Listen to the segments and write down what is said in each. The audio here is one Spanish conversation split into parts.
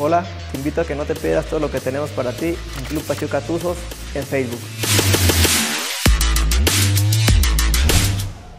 Hola, te invito a que no te pierdas todo lo que tenemos para ti en Club Pachuca Tuzos en Facebook.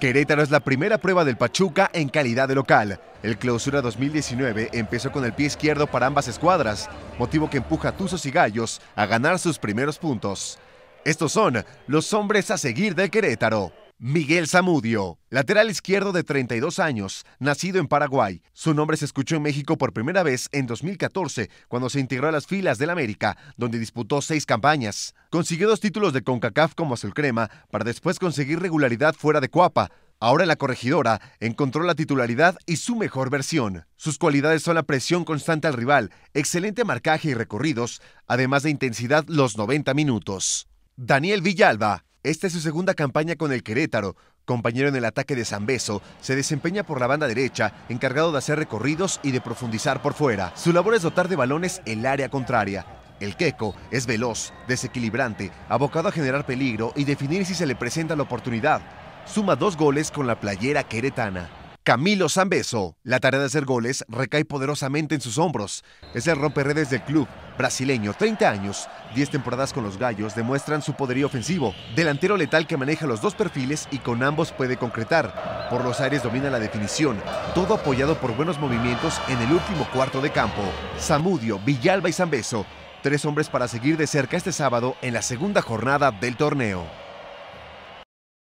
Querétaro es la primera prueba del Pachuca en calidad de local. El clausura 2019 empezó con el pie izquierdo para ambas escuadras, motivo que empuja a Tuzos y Gallos a ganar sus primeros puntos. Estos son los hombres a seguir de Querétaro. Miguel Zamudio, lateral izquierdo de 32 años, nacido en Paraguay. Su nombre se escuchó en México por primera vez en 2014, cuando se integró a las filas del América, donde disputó seis campañas. Consiguió dos títulos de CONCACAF como azul crema, para después conseguir regularidad fuera de Cuapa. Ahora la corregidora encontró la titularidad y su mejor versión. Sus cualidades son la presión constante al rival, excelente marcaje y recorridos, además de intensidad los 90 minutos. Daniel Villalba, esta es su segunda campaña con el Querétaro. Compañero en el ataque de San Beso, se desempeña por la banda derecha, encargado de hacer recorridos y de profundizar por fuera. Su labor es dotar de balones el área contraria. El queco es veloz, desequilibrante, abocado a generar peligro y definir si se le presenta la oportunidad. Suma dos goles con la playera queretana. Camilo Zambeso. La tarea de hacer goles recae poderosamente en sus hombros. Es el romperredes del club brasileño, 30 años, 10 temporadas con los Gallos demuestran su poderío ofensivo. Delantero letal que maneja los dos perfiles y con ambos puede concretar. Por los aires domina la definición, todo apoyado por buenos movimientos en el último cuarto de campo. Zamudio, Villalba y Zambeso, tres hombres para seguir de cerca este sábado en la segunda jornada del torneo.